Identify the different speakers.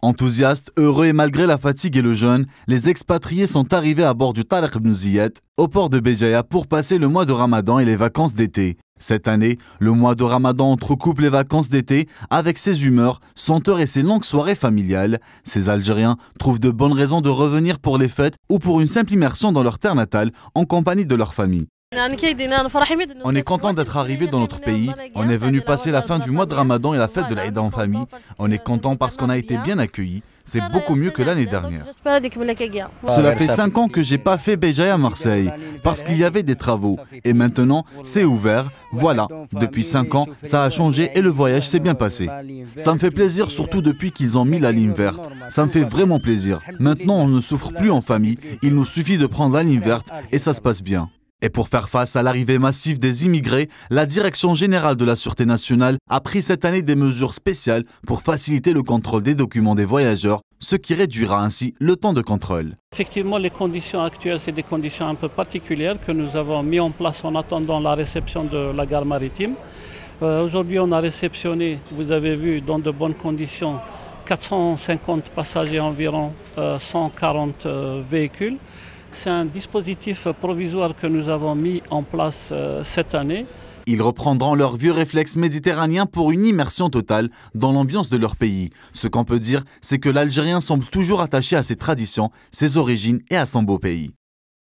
Speaker 1: Enthousiastes, heureux et malgré la fatigue et le jeûne, les expatriés sont arrivés à bord du Tariq ibn au port de Béjaïa pour passer le mois de Ramadan et les vacances d'été. Cette année, le mois de Ramadan entrecoupe les vacances d'été avec ses humeurs, senteurs et ses longues soirées familiales. Ces Algériens trouvent de bonnes raisons de revenir pour les fêtes ou pour une simple immersion dans leur terre natale en compagnie de leur famille. On est content d'être arrivé dans notre pays. On est venu passer la fin du mois de Ramadan et la fête de l'Aïd en famille. On est content parce qu'on a été bien accueillis. C'est beaucoup mieux que l'année dernière.
Speaker 2: Cela fait 5
Speaker 1: ans que je n'ai pas fait Béjaï à Marseille parce qu'il y avait des travaux. Et maintenant, c'est ouvert. Voilà, depuis 5 ans, ça a changé et le voyage s'est bien passé. Ça me fait plaisir, surtout depuis qu'ils ont mis la ligne verte. Ça me fait vraiment plaisir. Maintenant, on ne souffre plus en famille. Il nous suffit de prendre la ligne verte et ça se passe bien. Et pour faire face à l'arrivée massive des immigrés, la Direction générale de la Sûreté nationale a pris cette année des mesures spéciales pour faciliter le contrôle des documents des voyageurs, ce qui réduira ainsi le temps de contrôle.
Speaker 2: Effectivement, les conditions actuelles, c'est des conditions un peu particulières que nous avons mis en place en attendant la réception de la gare maritime. Euh, aujourd'hui, on a réceptionné, vous avez vu, dans de bonnes conditions, 450 passagers environ, 140 euh, euh, véhicules. C'est un dispositif provisoire que nous avons mis en place euh, cette année. Ils
Speaker 1: reprendront leur vieux réflexe méditerranéen pour une immersion totale dans l'ambiance de leur pays. Ce qu'on peut dire, c'est que l'Algérien semble toujours attaché à ses traditions, ses origines et à son beau pays.